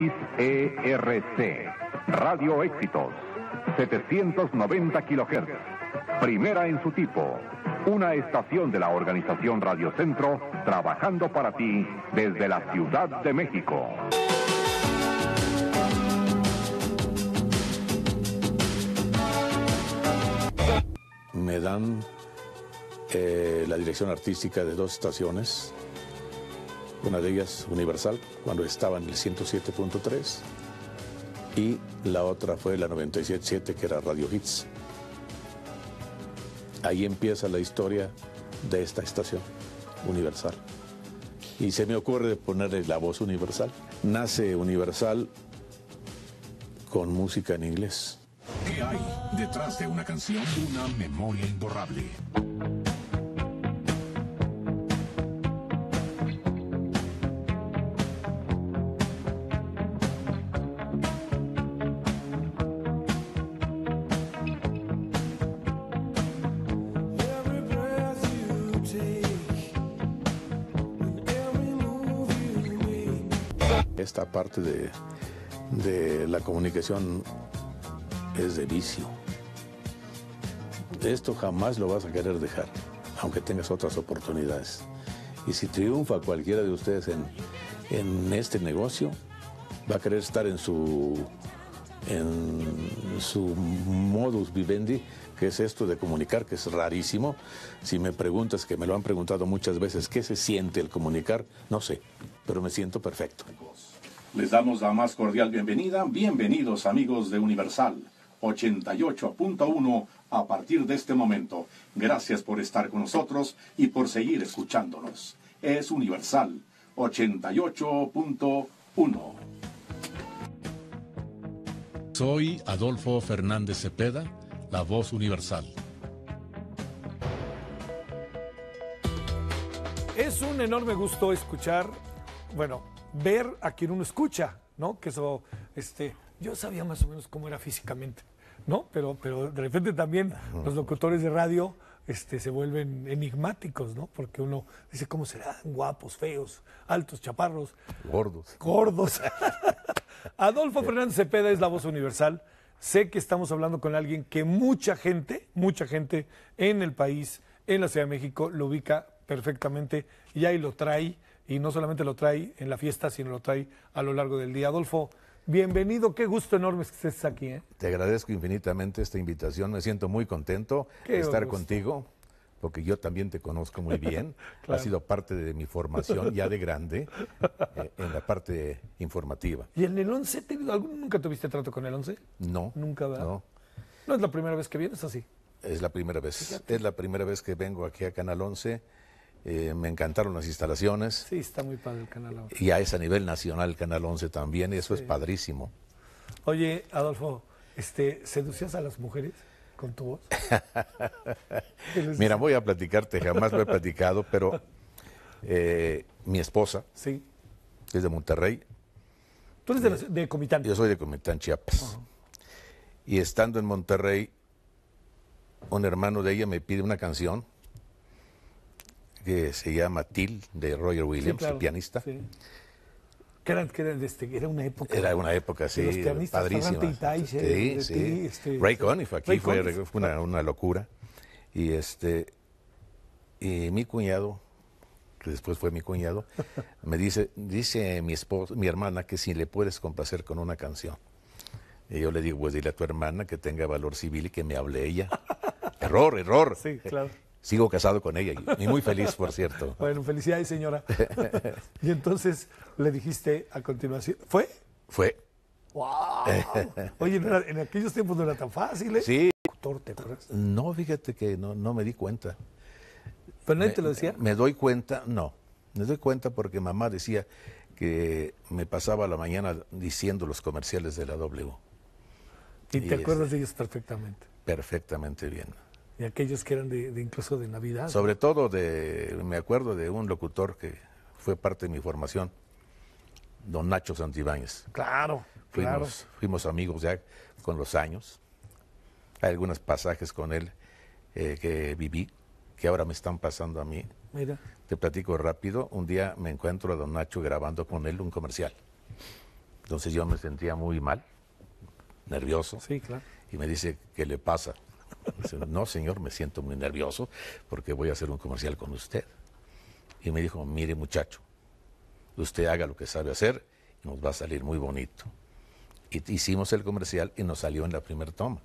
ERC, Radio Éxitos, 790 kilohertz, primera en su tipo, una estación de la organización Radio Centro, trabajando para ti desde la Ciudad de México. Me dan eh, la dirección artística de dos estaciones una de ellas Universal, cuando estaba en el 107.3, y la otra fue la 97.7, que era Radio Hits. Ahí empieza la historia de esta estación, Universal. Y se me ocurre ponerle la voz Universal. Nace Universal con música en inglés. hay detrás de una canción? Una memoria imborrable. parte de, la comunicación es de vicio. Esto jamás lo vas a querer dejar, aunque tengas otras oportunidades. Y si triunfa cualquiera de ustedes en, en este negocio, va a querer estar en su, en su modus vivendi, que es esto de comunicar, que es rarísimo. Si me preguntas, que me lo han preguntado muchas veces, ¿qué se siente el comunicar? No sé, pero me siento perfecto. Les damos la más cordial bienvenida. Bienvenidos amigos de Universal 88.1 a partir de este momento. Gracias por estar con nosotros y por seguir escuchándonos. Es Universal 88.1. Soy Adolfo Fernández Cepeda, la voz universal. Es un enorme gusto escuchar, bueno, ver a quien uno escucha, ¿no? Que eso, este, yo sabía más o menos cómo era físicamente, ¿no? Pero, pero de repente también los locutores de radio este, se vuelven enigmáticos, ¿no? Porque uno dice, ¿cómo serán? Guapos, feos, altos, chaparros. Gordos. Gordos. Adolfo Fernández Cepeda es la voz universal. Sé que estamos hablando con alguien que mucha gente, mucha gente en el país, en la Ciudad de México, lo ubica perfectamente y ahí lo trae y no solamente lo trae en la fiesta, sino lo trae a lo largo del día. Adolfo, bienvenido, qué gusto enorme que estés aquí. ¿eh? Te agradezco infinitamente esta invitación, me siento muy contento de estar contigo, porque yo también te conozco muy bien, ha sido parte de mi formación ya de grande eh, en la parte informativa. ¿Y en el 11 nunca tuviste trato con el 11? No. Nunca, No. ¿No es la primera vez que vienes así? Es la primera vez, es la primera vez que vengo aquí a Canal 11 eh, me encantaron las instalaciones. Sí, está muy padre el Canal 11. Y a ese nivel nacional el Canal 11 también, eso es padrísimo. Oye, Adolfo, este, ¿seducías a las mujeres con tu voz? Mira, voy a platicarte, jamás lo he platicado, pero eh, mi esposa sí. es de Monterrey. Tú eres de, eh, Comitán. Yo soy de Comitán, Chiapas. Y estando en Monterrey, un hermano de ella me pide una canción que se llama Till, de Roger Williams, el pianista. Este, era una época. Era una época, sí, padrísima. sí, eh, sí. Este, Ray Conniff, aquí fue Una, locura. Y este y mi cuñado, que después fue mi cuñado, me dice, dice mi mi hermana, que si le puedes complacer con una canción. Y yo le digo, pues dile a tu hermana que tenga valor civil y que me hable ella. error, error. Sí, claro sigo casado con ella y, muy feliz, por cierto. Bueno, felicidades, señora. y entonces le dijiste a continuación, ¿fue? Fue. ¡Wow! Oye, en aquellos tiempos no era tan fácil, ¿eh? Sí. no, fíjate que no, no me di cuenta. ¿Pero nadie te lo decía? Me, doy cuenta, no. Me doy cuenta porque mamá decía que me pasaba la mañana diciendo los comerciales de la W. Y, te acuerdas este de ellos perfectamente. Perfectamente bien y aquellos que eran de, incluso de Navidad. Sobre todo de, me acuerdo de un locutor que fue parte de mi formación, don Nacho Santibáñez. Claro, fuimos, claro. Fuimos amigos ya con los años. Hay algunos pasajes con él eh, que viví, que ahora me están pasando a mí. Mira. Te platico rápido. Un día me encuentro a don Nacho grabando con él un comercial. Entonces yo me sentía muy mal, nervioso. Sí, claro. Y me dice, ¿qué le pasa? no, señor, me siento muy nervioso porque voy a hacer un comercial con usted. Y me dijo, mire muchacho, usted haga lo que sabe hacer y nos va a salir muy bonito. Y hicimos el comercial y nos salió en la primera toma.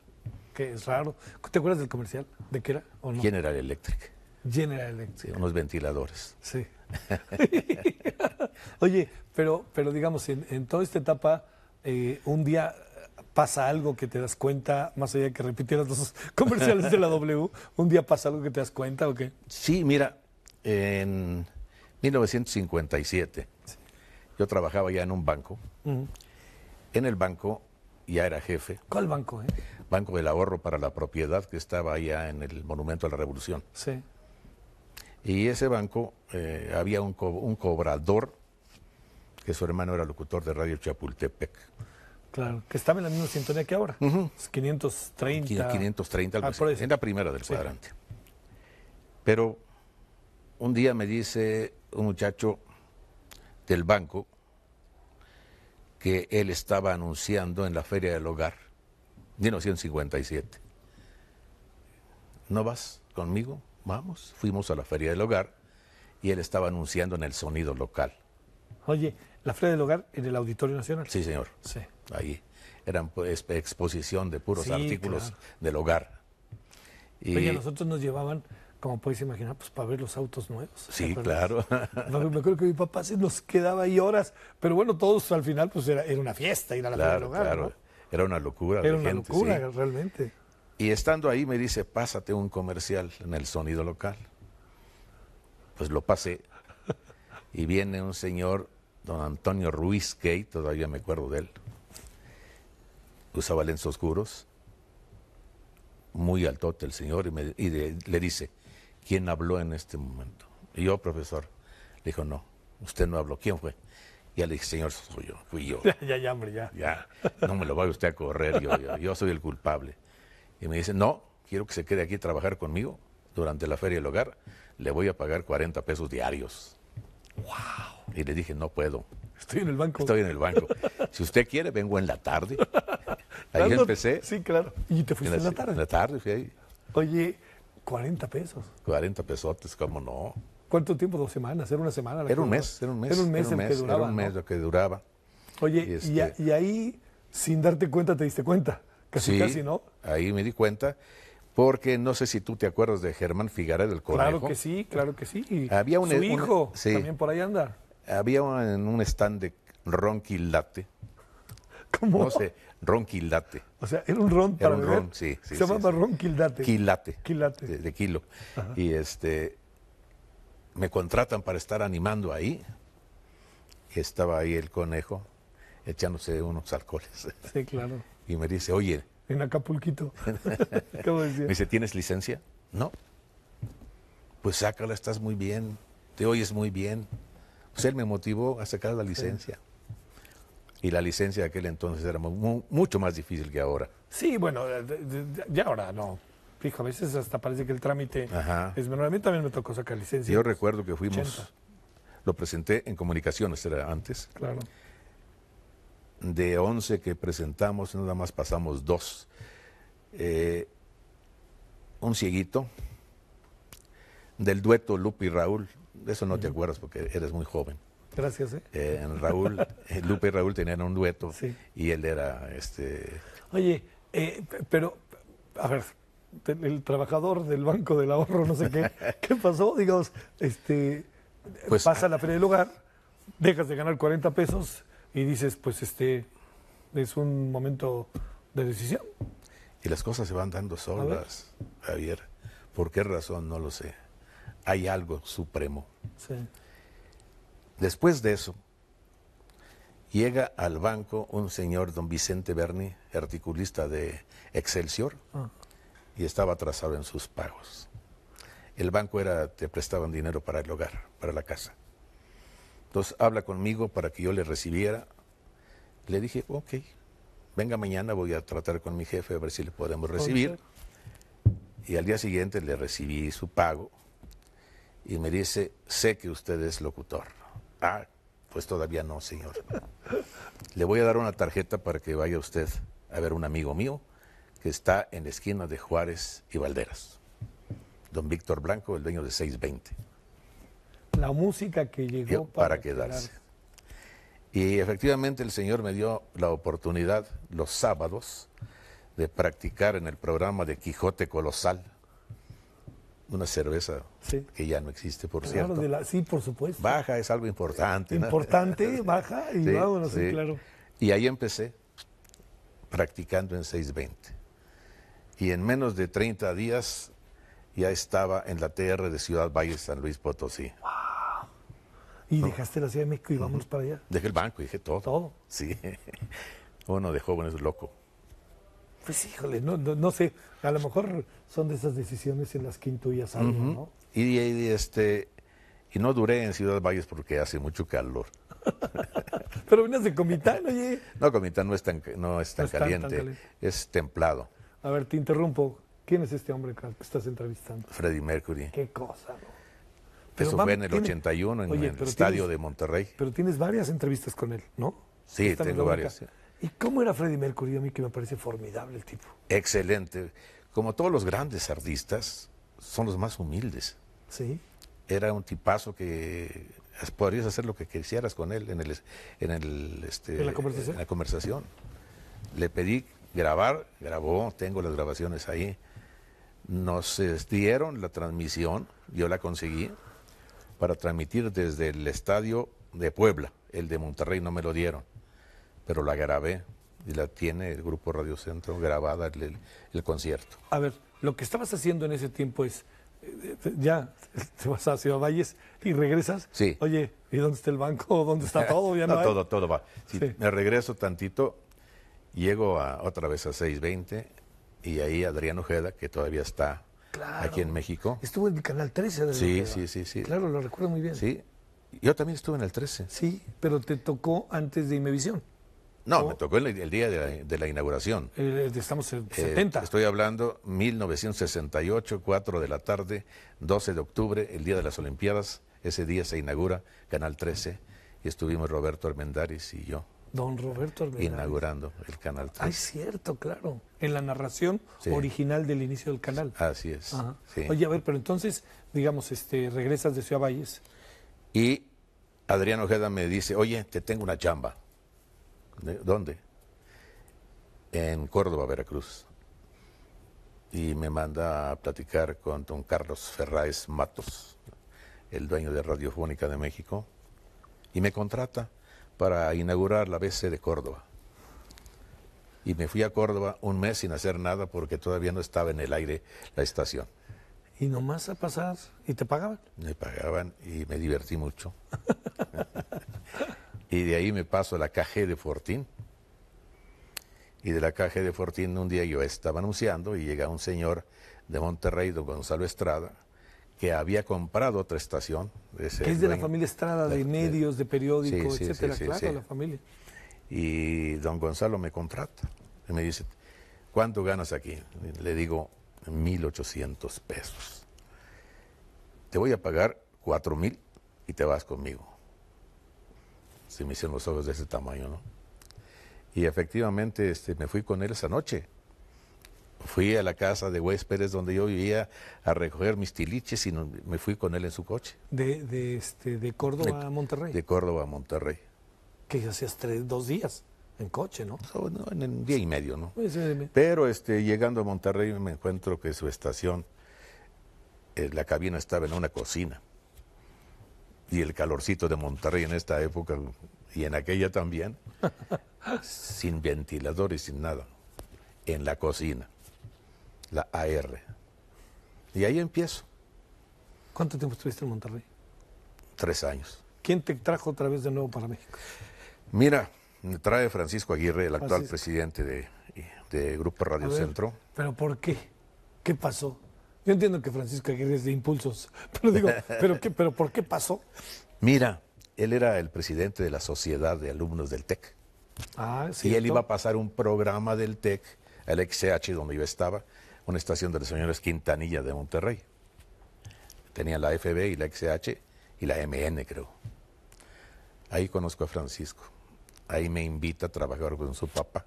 Qué es raro. ¿Te acuerdas del comercial? ¿De qué era General Electric. General Electric. unos ventiladores. Sí. Oye, pero, pero digamos, en, toda esta etapa, eh, un día pasa algo que te das cuenta, más allá de que repitieras los comerciales de la W, un día pasa algo que te das cuenta o qué? Sí, mira, en 1957 yo trabajaba ya en un banco. En el banco ya era jefe. ¿Cuál banco? Eh? Banco del Ahorro para la Propiedad que estaba allá en el Monumento a la Revolución. Sí. Y ese banco eh, había un cobrador que su hermano era locutor de Radio Chapultepec. Claro, que estaba en la misma sintonía que ahora. 530. 530, al en la primera del cuadrante. Pero un día me dice un muchacho del banco que él estaba anunciando en la Feria del Hogar, 1957. ¿No vas conmigo? Vamos. Fuimos a la Feria del Hogar y él estaba anunciando en el sonido local. Oye, la Feria del Hogar en el Auditorio Nacional. Sí, señor. Sí. Ahí eran pues, exposición de puros artículos del hogar. Y nosotros nos llevaban, como podéis imaginar, pues para ver los autos nuevos. Sí, claro. me acuerdo que mi papá se nos quedaba ahí horas, pero bueno, todos al final pues era, era una fiesta ir a la claro, Feria del Hogar. Claro, era una locura. Era una locura, realmente. Y estando ahí me dice, pásate un comercial en el sonido local. Pues lo pasé. Y viene un señor don Antonio Ruiz Gay, todavía me acuerdo de él. Usaba lentes oscuros, muy altote el señor, y, le dice, ¿quién habló en este momento? Y yo, profesor, le dijo, no, usted no habló, ¿quién fue? Y le dije, señor, soy yo, fui yo. ya, ya, hombre, ya. Ya, no me lo vaya usted a correr, yo, yo soy el culpable. Y me dice, no, quiero que se quede aquí a trabajar conmigo durante la feria del hogar, le voy a pagar 40 pesos diarios. Y le dije, no puedo. Estoy en el banco. Estoy en el banco. si usted quiere, vengo en la tarde. Ahí ah, empecé. Sí, claro. ¿Y te fuiste en la, tarde? En la tarde fui ahí. Oye, 40 pesos. 40 pesotes, ¿cómo no? ¿Cuánto tiempo? ¿Dos semanas? ¿Era una semana? Era un, mes, era un mes, era un mes. lo que duraba. Oye, este y, ahí, sin darte cuenta, te diste cuenta. Casi, casi, ¿no? Ahí me di cuenta porque no sé si tú te acuerdas de Germán Figueredo, del conejo. Claro que sí, claro que sí. Había un, Su e- hijo, también por ahí anda. Había en un stand de ronquilate. ¿Cómo? No sé, ronquilate. O sea, era un ron para era un Se llama llamaba ronquilate. Quilate. Quilate. De, kilo. Y este, me contratan para estar animando ahí. Estaba ahí el conejo echándose unos alcoholes. Sí, claro. Y me dice, oye, en Acapulquito. ¿Cómo Me dice, ¿tienes licencia? No. Pues sácala, estás muy bien, te oyes muy bien. Pues él me motivó a sacar la licencia. Y la licencia de aquel entonces era mucho más difícil que ahora. Sí, bueno, ya ahora no. Fijo, a veces hasta parece que el trámite es menor. A mí también me tocó sacar licencia. Yo recuerdo que fuimos, lo presenté en comunicaciones, era antes. Claro de 11 que presentamos, nada más pasamos dos. Eh, un cieguito del dueto Lupe Raúl, eso no te acuerdas porque eres muy joven. Gracias. ¿eh? eh Raúl, eh, Lupe y Raúl tenían un dueto y él era este. Oye, pero a ver, el trabajador del banco del ahorro, no sé qué, ¿qué pasó? Digamos, este, pues, pasa ah, la feria del hogar, dejas de ganar 40 pesos y dices, pues este es un momento de decisión. Y las cosas se van dando solas, Javier. ¿Por qué razón? No lo sé. Hay algo supremo. Después de eso, llega al banco un señor, don Vicente Berni, articulista de Excelsior, ah. y estaba atrasado en sus pagos. El banco era, te prestaban dinero para el hogar, para la casa. Entonces habla conmigo para que yo le recibiera. Le dije, ok, venga mañana, voy a tratar con mi jefe a ver si le podemos recibir. Y al día siguiente le recibí su pago y me dice, sé que usted es locutor. Ah, pues todavía no, señor. le voy a dar una tarjeta para que vaya usted a ver un amigo mío que está en la esquina de Juárez y Valderas, don Víctor Blanco, el dueño de 620. La música que llegó para, quedarse. Y efectivamente el Señor me dio la oportunidad los sábados de practicar en el programa de Quijote Colosal, una cerveza que ya no existe, por cierto. sí, por supuesto. Baja es algo importante. Importante, baja y sí, no sé, claro. Y ahí empecé practicando en 620. Y en menos de 30 días ya estaba en la TR de Ciudad Valle San Luis Potosí. Wow. Y dejaste la Ciudad de México y para allá. Dejé el banco, dije, todo. Todo. Sí. Uno de jóvenes loco. Pues híjole, no, no, sé, a lo mejor son de esas decisiones en las que algo, ¿no? Y, este y no duré en Ciudad Valles porque hace mucho calor. Pero venías de Comitán, oye. No, Comitán no es tan, no es caliente, es templado. A ver, te interrumpo. ¿Quién es este hombre que estás entrevistando? Freddy Mercury. Qué cosa, ¿no? Eso fue en el 81, en el estadio de Monterrey. Pero tienes varias entrevistas con él, ¿no? Sí, tengo varias. ¿Y cómo era Freddie Mercury? A mí que me parece formidable el tipo. Excelente. Como todos los grandes artistas, son los más humildes. Sí. Era un tipazo que podrías hacer lo que quisieras con él en el en el este, en la conversación. Le pedí grabar, grabó, tengo las grabaciones ahí. Nos eh, dieron la transmisión, yo la conseguí para transmitir desde el estadio de Puebla. El de Monterrey no me lo dieron, pero la grabé y la tiene el Grupo Radio Centro grabada el, concierto. A ver, lo que estabas haciendo en ese tiempo es, eh, eh, ya te vas a Ciudad Valles y regresas. Sí. Oye, ¿y dónde está el banco? ¿Dónde está todo? no, todo, todo va. me regreso tantito, llego a, otra vez a 6.20 y ahí Adrián Ojeda, que todavía está claro. aquí en México. Estuvo en el Canal 13. De sí, sí, sí, sí. Claro, lo recuerdo muy bien. Sí, yo también estuve en el 13. Sí, pero te tocó antes de Imevisión. No, me tocó el, día de la, inauguración. Eh, estamos en el eh, 70. Estoy hablando 1968, 4 de la tarde, 12 de octubre, el día de las Olimpiadas. Ese día se inaugura Canal 13 y estuvimos Roberto Armendaris y yo Don Roberto Inaugurando el canal 3. Ah, es cierto, claro. En la narración original del inicio del canal. Así es. Oye, a ver, pero entonces, digamos, este, regresas de Ciudad Valles. Y Adrián Ojeda me dice, oye, te tengo una chamba. ¿Dónde? En Córdoba, Veracruz. Y me manda a platicar con don Carlos Ferráez Matos, el dueño de Radiofónica de México. Y me contrata para inaugurar la BC de Córdoba. Y me fui a Córdoba un mes sin hacer nada porque todavía no estaba en el aire la estación. Y nomás a pasar, ¿y te pagaban? Me pagaban y me divertí mucho. y de ahí me paso a la caja de Fortín. Y de la caja de Fortín un día yo estaba anunciando y llega un señor de Monterrey, don Gonzalo Estrada, que había comprado otra estación. es de la familia Estrada, de, medios, de periódicos, etcétera, claro, la familia. Y don Gonzalo me contrata y me dice, ¿cuánto ganas aquí? Le digo, 1.800 pesos. Te voy a pagar 4.000 y te vas conmigo. Se me hicieron los ojos de ese tamaño, ¿no? Y efectivamente este, me fui con él esa noche fui a la casa de huéspedes donde yo vivía a recoger mis tiliches y me fui con él en su coche. ¿De, de, este, de Córdoba a Monterrey? De Córdoba a Monterrey. Que hacías tres, dos días en coche, ¿no? en un día y medio, ¿no? Pues, eh, Pero este, llegando a Monterrey me encuentro que su estación, eh, la cabina estaba en una cocina. Y el calorcito de Monterrey en esta época y en aquella también, sin ventilador y sin nada, en la cocina la AR. Y ahí empiezo. ¿Cuánto tiempo estuviste en Monterrey? Tres años. ¿Quién te trajo otra vez de nuevo para México? Mira, me trae Francisco Aguirre, el actual presidente de, Grupo Radio Centro. ¿Pero por qué? ¿Qué pasó? Yo entiendo que Francisco Aguirre es de impulsos, pero digo, ¿pero, qué, pero por qué pasó? Mira, él era el presidente de la Sociedad de Alumnos del TEC. Ah, y él iba a pasar un programa del TEC el XCH e donde yo estaba, una estación de los señores Quintanilla de Monterrey. Tenía la FB y la XH y la MN, creo. Ahí conozco a Francisco. Ahí me invita a trabajar con su papá.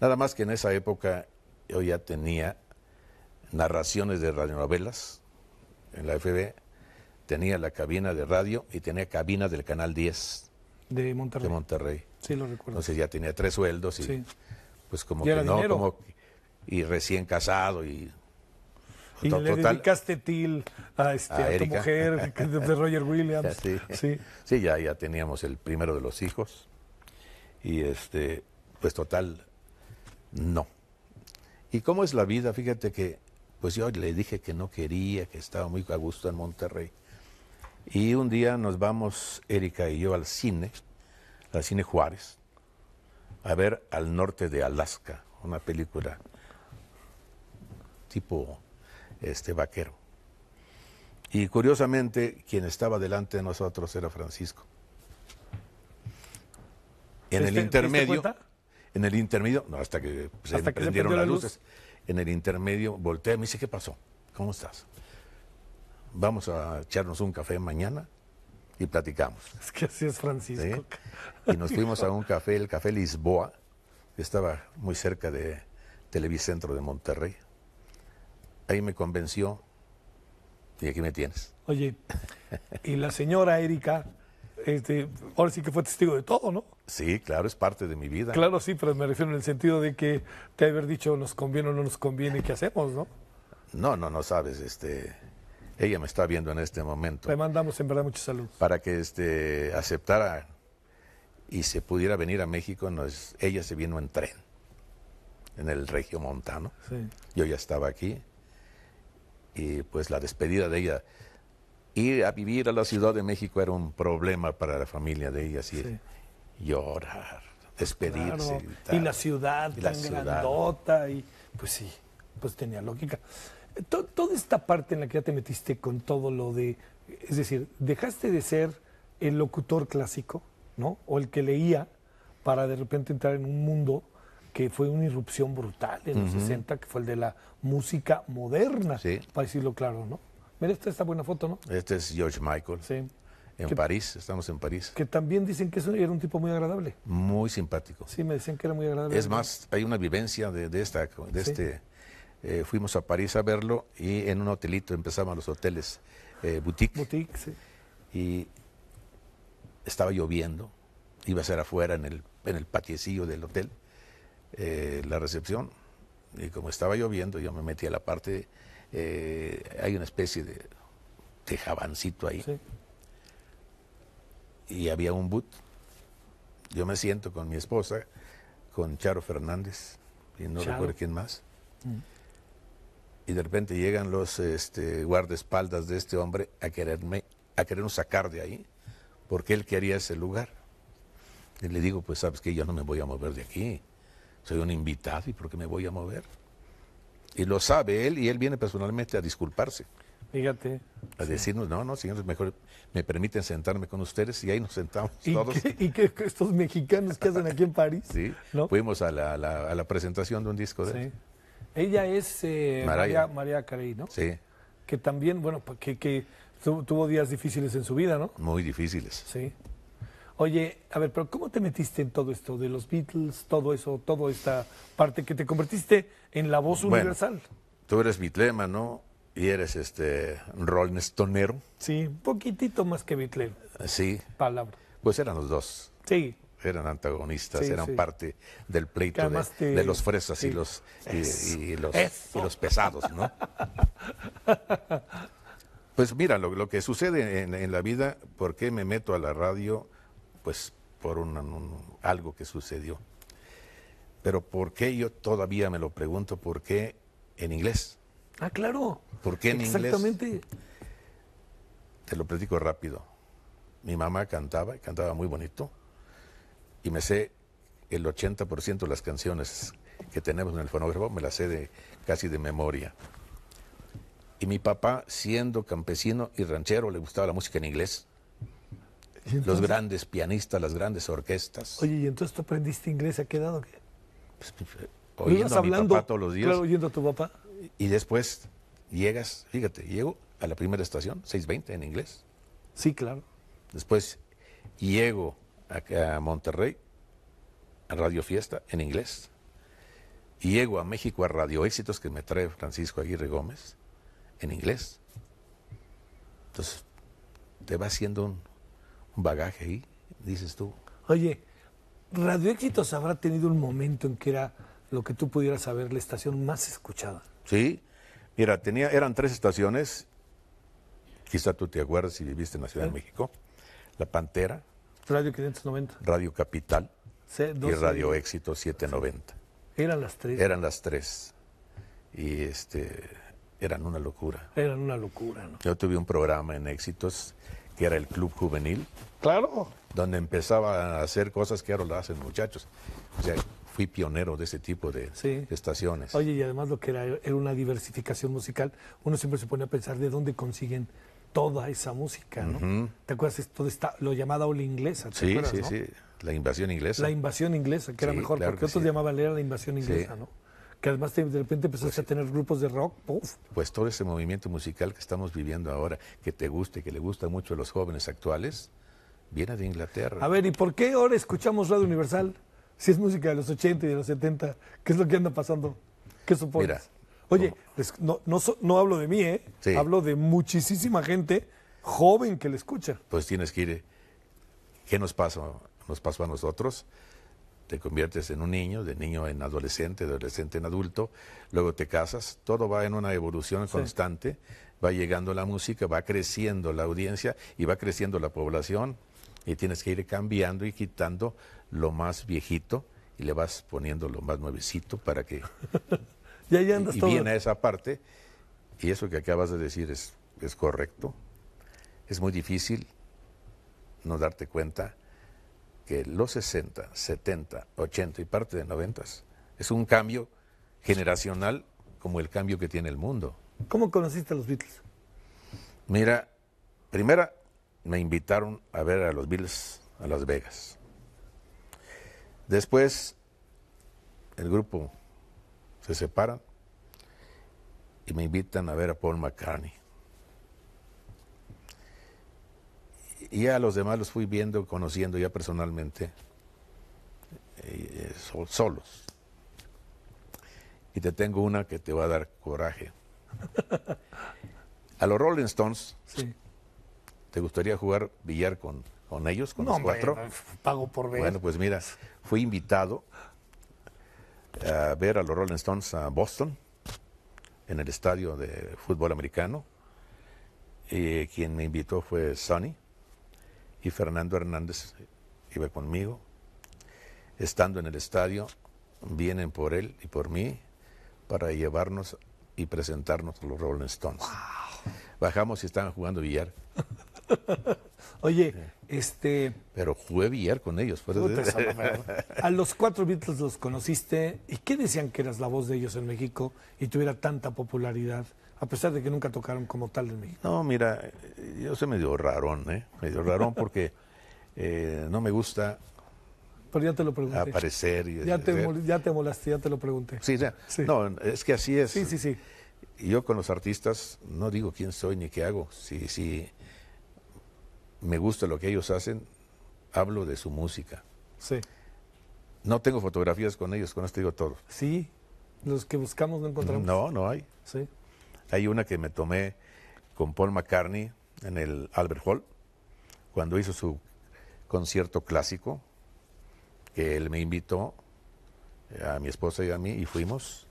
Nada más que en esa época yo ya tenía narraciones de radionovelas en la FB, tenía la cabina de radio y tenía cabina del Canal 10. De Monterrey. De Monterrey. Sí, lo recuerdo. Entonces ya tenía tres sueldos y pues como que no, como y recién casado y y Total, le dedicaste til a, este, a, tu mujer, de Roger Williams. Sí. ya, ya teníamos el primero de los hijos. Y este, pues total, no. ¿Y cómo es la vida? Fíjate que, pues yo le dije que no quería, que estaba muy a gusto en Monterrey. Y un día nos vamos, Erika y yo, al cine, al cine Juárez, a ver Al Norte de Alaska, una película tipo este, vaquero. Y curiosamente, quien estaba delante de nosotros era Francisco. En el intermedio, en el intermedio, no, hasta que se prendieron las luces. En el intermedio voltea y me dice, ¿qué pasó? ¿Cómo estás? Vamos a echarnos un café mañana y platicamos. Es que así es Francisco. Y nos fuimos a un café, el Café Lisboa, que estaba muy cerca de Televicentro de Monterrey ahí me convenció y aquí me tienes. Oye, y la señora Erika, este, ahora sí que fue testigo de todo, ¿no? Sí, claro, es parte de mi vida. Claro, sí, pero me refiero en el sentido de que te haber dicho nos conviene o no nos conviene, ¿qué hacemos, no? No, no, no sabes, este, ella me está viendo en este momento. Le mandamos en verdad mucha salud. Para que este, aceptara y se pudiera venir a México, nos, ella se vino en tren, en el Regio Montano. Sí. Yo ya estaba aquí y pues la despedida de ella. Ir a vivir a la Ciudad de México era un problema para la familia de ella, así llorar, despedirse. Y, la ciudad la tan grandota, y pues sí, pues tenía lógica. Eh, toda esta parte en la que ya te metiste con todo lo de, es decir, dejaste de ser el locutor clásico, ¿no? O el que leía para de repente entrar en un mundo que fue una irrupción brutal en los 60, que fue el de la música moderna, para decirlo claro, ¿no? Mira esta, buena foto, ¿no? Este es George Michael. Sí. En París, estamos en París. Que también dicen que eso era un tipo muy agradable. Muy simpático. Sí, me dicen que era muy agradable. Es más, hay una vivencia de, esta, este. Eh, fuimos a París a verlo y en un hotelito empezaban los hoteles eh, boutique. Boutique, sí. Y estaba lloviendo, iba a ser afuera en el, en el patiecillo del hotel eh, la recepción y como estaba lloviendo yo me metí a la parte, eh, hay una especie de, tejabancito jabancito ahí y había un boot. Yo me siento con mi esposa, con Charo Fernández y no recuerdo quién más. Mm. Y de repente llegan los este, guardaespaldas de este hombre a quererme, a querernos sacar de ahí, porque él quería ese lugar. Y le digo, pues sabes que yo no me voy a mover de aquí. Soy un invitado y ¿por qué me voy a mover? Y lo sabe él y él viene personalmente a disculparse. Fíjate. A decirnos, no, no, señores, mejor me permiten sentarme con ustedes y ahí nos sentamos todos. ¿Y qué estos mexicanos que hacen aquí en París? Sí, fuimos a la, presentación de un disco de Ella es eh, María, María Carey, ¿no? Sí. Que también, bueno, pues, que, que tuvo días difíciles en su vida, ¿no? Muy difíciles. Sí. Oye, a ver, pero ¿cómo te metiste en todo esto de los Beatles, todo eso, toda esta parte que te convertiste en la voz universal? Tú eres bitlema, ¿no? Y eres este Rolling Stonero. Sí, un poquitito más que Beatlema. Sí. Palabra. Pues eran los dos. Sí eran antagonistas, eran parte del pleito de, los fresas y, los, y, los, y, los, pesados, ¿no? pues mira, lo, que sucede en, en, la vida, ¿por qué me meto a la radio? pues por un, algo que sucedió. Pero ¿por qué yo todavía me lo pregunto? ¿Por qué en inglés? Ah, claro. ¿Por qué en inglés? Exactamente. Te lo platico rápido. Mi mamá cantaba, cantaba muy bonito, y me sé el 80% de las canciones que tenemos en el fonógrafo, me las sé de, casi de memoria. Y mi papá, siendo campesino y ranchero, le gustaba la música en inglés los grandes pianistas, las grandes orquestas. Oye, ¿y entonces tú aprendiste inglés a qué edad o qué? Pues, pues, eh, a hablando, mi papá todos los días. a tu papá. Y después llegas, fíjate, llego a la primera estación, 6.20 en inglés. Sí, claro. Después llego a Monterrey, a Radio Fiesta, en inglés. Y llego a México a Radio Éxitos, que me trae Francisco Aguirre Gómez, en inglés. Entonces, te va haciendo un, un bagaje ahí, dices tú. Oye, Radio Éxitos habrá tenido un momento en que era lo que tú pudieras saber la estación más escuchada. Sí, mira, tenía, eran tres estaciones, quizá tú te acuerdas si viviste en la Ciudad de México, La Pantera. Radio 590. Radio Capital. C y Radio Éxito 790. Eran las tres. Eran las tres. Y este, eran una locura. Eran una locura, ¿no? Yo tuve un programa en Éxitos que era el club juvenil. Claro. Donde empezaba a hacer cosas que ahora lo hacen muchachos. O sea, fui pionero de ese tipo de estaciones. Oye, y además lo que era, era una diversificación musical, uno siempre se pone a pensar de dónde consiguen toda esa música, ¿no? ¿Te acuerdas todo lo llamada ola inglesa? ¿te sí, sí, sí. La invasión inglesa. La invasión inglesa, que era mejor, porque otros llamaban era la invasión inglesa, ¿no? que además de repente empezaste pues a tener grupos de rock. Pues todo ese movimiento musical que estamos viviendo ahora, que te guste, que le gusta mucho a los jóvenes actuales, viene de Inglaterra. A ver, ¿y por qué ahora escuchamos Radio Universal? Si es música de los 80 y de los 70, ¿qué es lo que anda pasando? ¿Qué supones? Mira, Oye, no, no, no, hablo de mí, ¿eh? Hablo de muchísima gente joven que le escucha. Pues tienes que ir. ¿eh? ¿Qué nos pasa? Nos pasó a nosotros te conviertes en un niño, de niño en adolescente, de adolescente en adulto, luego te casas, todo va en una evolución constante, va llegando la música, va creciendo la audiencia y va creciendo la población y tienes que ir cambiando y quitando lo más viejito y le vas poniendo lo más nuevecito para que... y ahí andas y, viene a esa parte y eso que acabas de decir es, es correcto, es muy difícil no darte cuenta los 60, 70, 80 y parte de 90 es un cambio generacional como el cambio que tiene el mundo. ¿Cómo conociste a los Beatles? Mira, primera me invitaron a ver a los Beatles a Las Vegas. Después el grupo se separa y me invitan a ver a Paul McCartney. y a los demás los fui viendo, conociendo ya personalmente, eh, solos. Y te tengo una que te va a dar coraje. a los Rolling Stones, ¿te gustaría jugar billar con, con ellos, con los cuatro? pago por ver. Bueno, pues mira, fui invitado a ver a los Rolling Stones a Boston, en el estadio de fútbol americano. Y quien me invitó fue Sonny y Fernando Hernández iba conmigo. Estando en el estadio, vienen por él y por mí para llevarnos y presentarnos a los Rolling Stones. Bajamos y estaban jugando billar. Oye, este... Pero jugué billar con ellos. a los cuatro Beatles los conociste. ¿Y qué decían que eras la voz de ellos en México y tuviera tanta popularidad? a pesar de que nunca tocaron como tal en México. No, mira, eh, yo soy medio rarón, ¿eh? Medio rarón porque eh, no me gusta pero ya te lo pregunté. Aparecer y ya te, ya te molesté, ya te lo pregunté. Sí, no, es que así es. Sí, sí, sí. Yo con los artistas no digo quién soy ni qué hago. Si, si me gusta lo que ellos hacen, hablo de su música. Sí. No tengo fotografías con ellos, con esto digo todo. Sí, los que buscamos no encontramos. No, no hay. Sí. Hay una que me tomé con Paul McCartney en el Albert Hall, cuando hizo su concierto clásico, que él me invitó eh, a mi esposa y a mí, y fuimos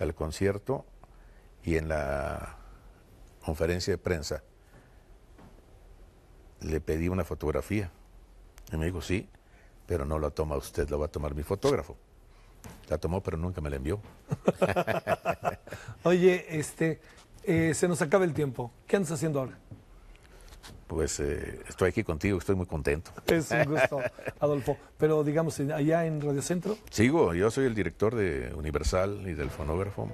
al concierto y en la conferencia de prensa le pedí una fotografía. Y me dijo, sí, pero no la toma usted, la va a tomar mi fotógrafo. La tomó, pero nunca me la envió. Oye, este, eh, se nos acaba el tiempo. ¿Qué andas haciendo ahora? Pues eh, estoy aquí contigo, estoy muy contento. Es un gusto, Adolfo. Pero digamos, allá en Radio Centro. Sigo, yo soy el director de Universal y del Fonógrafo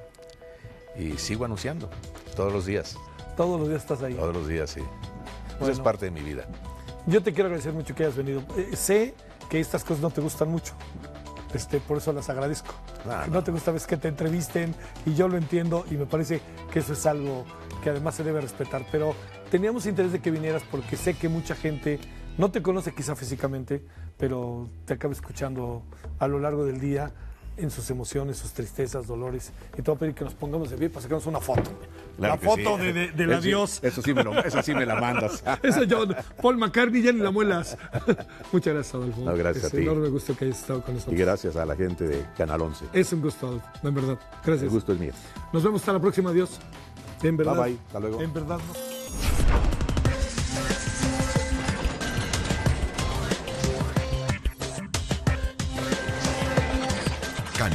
y sigo anunciando todos los días. Todos los días estás ahí. Todos los días, sí. es parte de mi vida. Yo te quiero agradecer mucho que hayas venido. Eh, sé que estas cosas no te gustan mucho. Este, por eso las agradezco. Ah, no te gusta ves que te entrevisten y yo lo entiendo y me parece que eso es algo que además se debe respetar. Pero teníamos interés de que vinieras porque sé que mucha gente no te conoce quizá físicamente, pero te acaba escuchando a lo largo del día en sus emociones, sus tristezas, dolores. Y te voy a pedir que nos pongamos de pie para sacarnos una foto. la foto de, de, del adiós. eso, sí me lo, eso sí me la mandas. eso yo, Paul McCartney, ya ni la muelas. Muchas gracias, Adolfo. gracias a ti. enorme gusto que hayas estado con nosotros. Y gracias a la gente de Canal 11. Es un gusto, Adolfo, en verdad. Gracias. El gusto es mío. Nos vemos hasta la próxima. Adiós. En verdad. Bye, bye. Hasta luego. En verdad.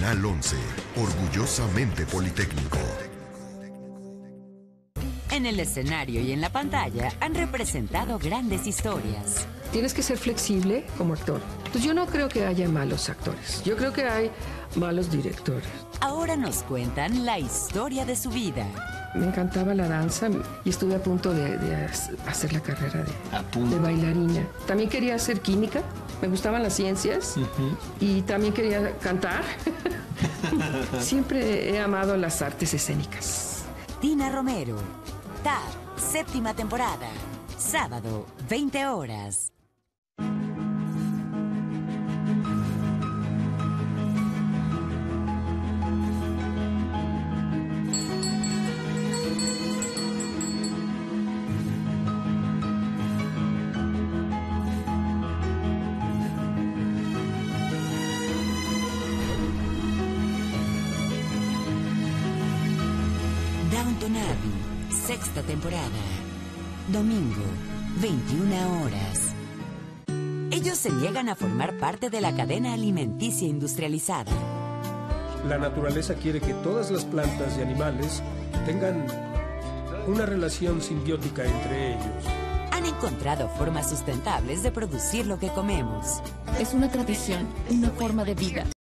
Canal 11, orgullosamente Politécnico. En el escenario y en la pantalla han representado grandes historias. Tienes que ser flexible como actor. Pues yo no creo que haya malos actores. Yo creo que hay malos directores. Ahora nos cuentan la historia de su vida. Me encantaba la danza y estuve a punto de, hacer la carrera de, bailarina. También quería hacer química, me gustaban las ciencias y también quería cantar. Siempre he amado las artes escénicas. Tina Romero, TAP, séptima temporada, sábado, 20 horas. temporada. Domingo, 21 horas. Ellos se niegan a formar parte de la cadena alimenticia industrializada. La naturaleza quiere que todas las plantas y animales tengan una relación simbiótica entre ellos. Han encontrado formas sustentables de producir lo que comemos. Es una tradición, una forma de vida.